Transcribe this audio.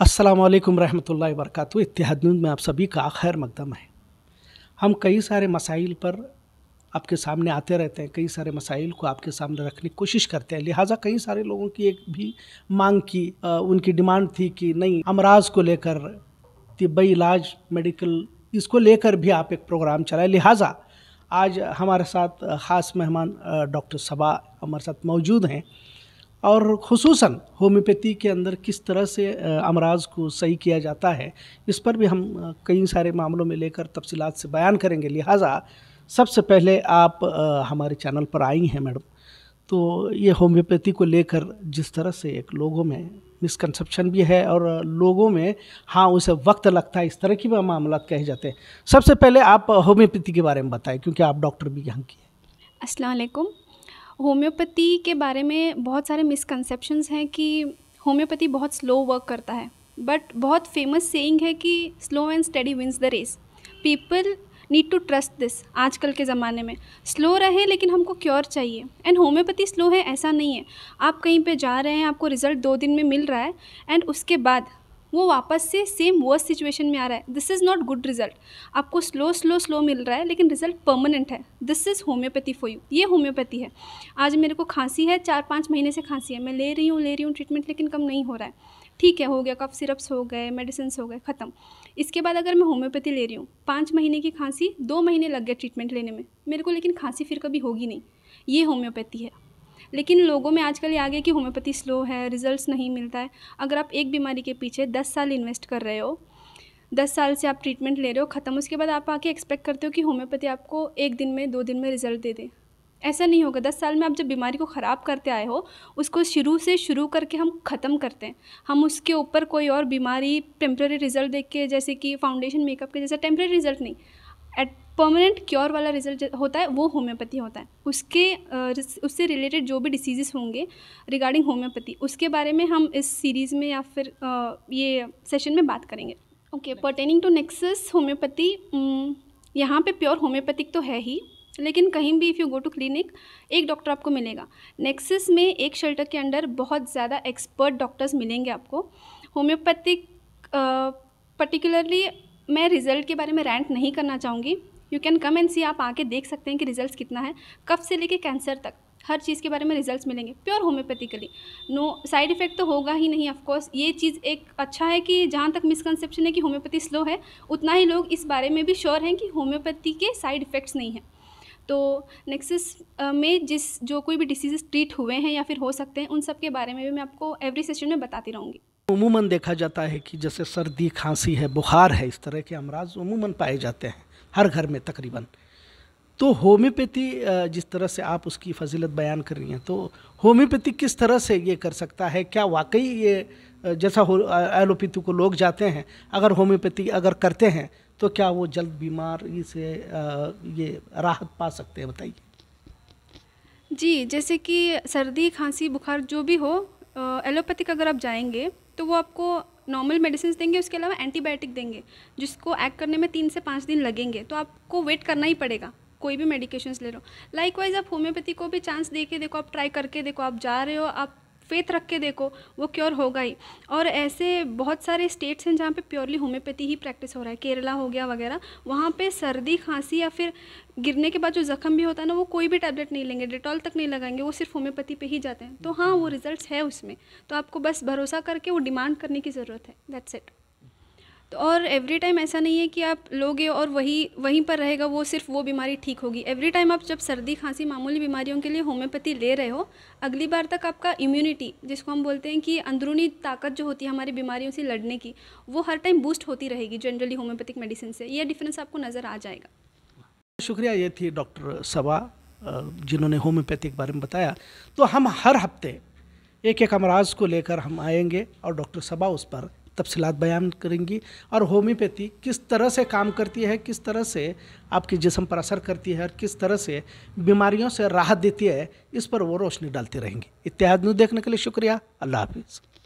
असलकम वरहमल वर्क इतिहाद में आप सभी का खैर मकदम है हम कई सारे मसाइल पर आपके सामने आते रहते हैं कई सारे मसाइल को आपके सामने रखने की कोशिश करते हैं लिहाजा कई सारे लोगों की एक भी मांग की आ, उनकी डिमांड थी कि नहीं अमराज को लेकर तिब्बी इलाज मेडिकल इसको लेकर भी आप एक प्रोग्राम चलाए लिहाजा आज हमारे साथ ख़ास मेहमान डॉक्टर सबा हमारे साथ मौजूद हैं और खसूस होम्योपैथी के अंदर किस तरह से अमराज को सही किया जाता है इस पर भी हम कई सारे मामलों में लेकर तफसीत से बयान करेंगे लिहाजा सबसे पहले आप हमारे चैनल पर आई हैं मैडम तो ये होम्योपैथी को लेकर जिस तरह से एक लोगों में मिसकनसप्शन भी है और लोगों में हाँ उसे वक्त लगता है इस तरह की मामला कहे जाते हैं सबसे पहले आप होम्योपैथी के बारे में बताएं क्योंकि आप डॉक्टर भी यहाँ की हैं असलकुम होम्योपैथी के बारे में बहुत सारे मिसकनसेप्शंस हैं कि होम्योपैथी बहुत स्लो वर्क करता है बट बहुत फेमस सेइंग है कि slow and study wins the race people need to trust this आजकल के ज़माने में स्लो रहें लेकिन हमको क्योर चाहिए एंड होम्योपैथी स्लो है ऐसा नहीं है आप कहीं पे जा रहे हैं आपको रिज़ल्ट दो दिन में मिल रहा है एंड उसके बाद वो वापस से सेम वर्स सिचुएशन में आ रहा है this is not good result आपको स्लो स्लो स्लो मिल रहा है लेकिन रिजल्ट परमानेंट है this is homeopathy for you ये होम्योपैथी है आज मेरे को खांसी है चार पाँच महीने से खांसी है मैं ले रही हूँ ले रही हूँ ट्रीटमेंट लेकिन कम नहीं हो रहा है ठीक है हो गया कफ सिरप्स हो गए मेडिसिन हो गए ख़त्म इसके बाद अगर मैं होम्योपैथी ले रही हूँ पाँच महीने की खांसी दो महीने लग गए ट्रीटमेंट लेने में मेरे को लेकिन खांसी फिर कभी होगी नहीं ये होम्योपैथी है लेकिन लोगों में आजकल ये आ गया कि होम्योपैथी स्लो है रिजल्ट्स नहीं मिलता है अगर आप एक बीमारी के पीछे दस साल इन्वेस्ट कर रहे हो दस साल से आप ट्रीटमेंट ले रहे हो ख़त्म उसके बाद आप आके एक्सपेक्ट करते हो कि होम्योपैथी आपको एक दिन में दो दिन में रिजल्ट दे दे ऐसा नहीं होगा दस साल में आप जब बीमारी को ख़राब करते आए हो उसको शुरू से शुरू करके हम ख़त्म करते हैं हम उसके ऊपर कोई और बीमारी टेम्प्रेरी रिज़ल्ट देख के जैसे कि फाउंडेशन मेकअप के जैसा टेम्प्रेरी रिज़ल्ट नहीं एट परमानेंट क्योर वाला रिजल्ट होता है वो होम्योपैथी होता है उसके उससे रिलेटेड जो भी डिसीजेस होंगे रिगार्डिंग होम्योपैथी उसके बारे में हम इस सीरीज़ में या फिर ये सेशन में बात करेंगे okay pertaining to Nexus homeopathy यहाँ पे प्योर होम्योपैथिक तो है ही लेकिन कहीं भी if you go to clinic एक डॉक्टर आपको मिलेगा नेक्सिस में एक शेल्टर के अंडर बहुत ज़्यादा एक्सपर्ट डॉक्टर्स मिलेंगे आपको होम्योपैथिक पर्टिकुलरली मैं रिज़ल्ट के बारे में रैंट नहीं करना चाहूँगी you can come and see आप आके देख सकते हैं कि रिजल्ट कितना है कब से लेके कैंसर तक हर चीज़ के बारे में रिजल्ट्स मिलेंगे pure homeopathically no side effect तो होगा ही नहीं ऑफकोर्स ये चीज़ एक अच्छा है कि जहाँ तक मिसकनसेप्शन है कि होम्योपैथी स्लो है उतना ही लोग इस बारे में भी श्योर हैं कि होम्योपैथी के साइड इफ़ेक्ट्स नहीं हैं तो नेक्सस में जिस जो कोई भी डिसीज़ ट्रीट हुए हैं या फिर हो सकते हैं उन सब के बारे में भी मैं आपको एवरी सेशन में बताती रहूँगी उमूमन देखा जाता है कि जैसे सर्दी खांसी है बुखार है इस तरह के अमराज उमूमन पाए जाते हैं हर घर में तकरीबन तो होम्योपैथी जिस तरह से आप उसकी फजीलत बयान कर रही हैं तो होम्योपैथी किस तरह से ये कर सकता है क्या वाकई ये जैसा एलोपैथी को लोग जाते हैं अगर होम्योपैथी अगर करते हैं तो क्या वो जल्द बीमारी से ये राहत पा सकते हैं बताइए जी जैसे कि सर्दी खांसी बुखार जो भी हो एलोपैथिक अगर आप जाएंगे तो वो आपको नॉर्मल मेडिसिन देंगे उसके अलावा एंटीबायोटिक देंगे जिसको एक्ट करने में तीन से पाँच दिन लगेंगे तो आपको वेट करना ही पड़ेगा कोई भी मेडिकेशंस ले लो लाइकवाइज आप होम्योपैथी को भी चांस दे के देखो आप ट्राई करके देखो आप जा रहे हो आप फेथ रख के देखो वो क्योर होगा ही और ऐसे बहुत सारे स्टेट्स हैं जहाँ पे प्योरली होम्योपैथी ही प्रैक्टिस हो रहा है केरला हो गया वगैरह वहाँ पे सर्दी खांसी या फिर गिरने के बाद जो ज़ख्म भी होता है ना वो कोई भी टैबलेट नहीं लेंगे डिटॉल तक नहीं लगाएंगे वो सिर्फ होम्योपैथी पे ही जाते हैं तो हाँ वो रिजल्ट है उसमें तो आपको बस भरोसा करके वो डिमांड करने की ज़रूरत है दैट्स इट तो और एवरी टाइम ऐसा नहीं है कि आप लोगे और वही वहीं पर रहेगा वो सिर्फ वो बीमारी ठीक होगी एवरी टाइम आप जब सर्दी खांसी मामूली बीमारियों के लिए होम्योपैथी ले रहे हो अगली बार तक आपका इम्यूनिटी जिसको हम बोलते हैं कि अंदरूनी ताकत जो होती है हमारी बीमारियों से लड़ने की वो हर टाइम बूस्ट होती रहेगी जनरली होम्योपैथिक मेडिसिन से यह डिफरेंस आपको नज़र आ जाएगा शुक्रिया ये थी डॉक्टर सबा जिन्होंने होम्योपैथी के बारे में बताया तो हम हर हफ्ते एक एक अमराज को लेकर हम आएंगे और डॉक्टर सबा उस पर तफसीत बयान करेंगी और होम्योपैथी किस तरह से काम करती है किस तरह से आपके जिसम पर असर करती है और किस तरह से बीमारियों से राहत देती है इस पर वो रोशनी डालती रहेंगी इत्यादि देखने के लिए शुक्रिया अल्लाह हाफिज़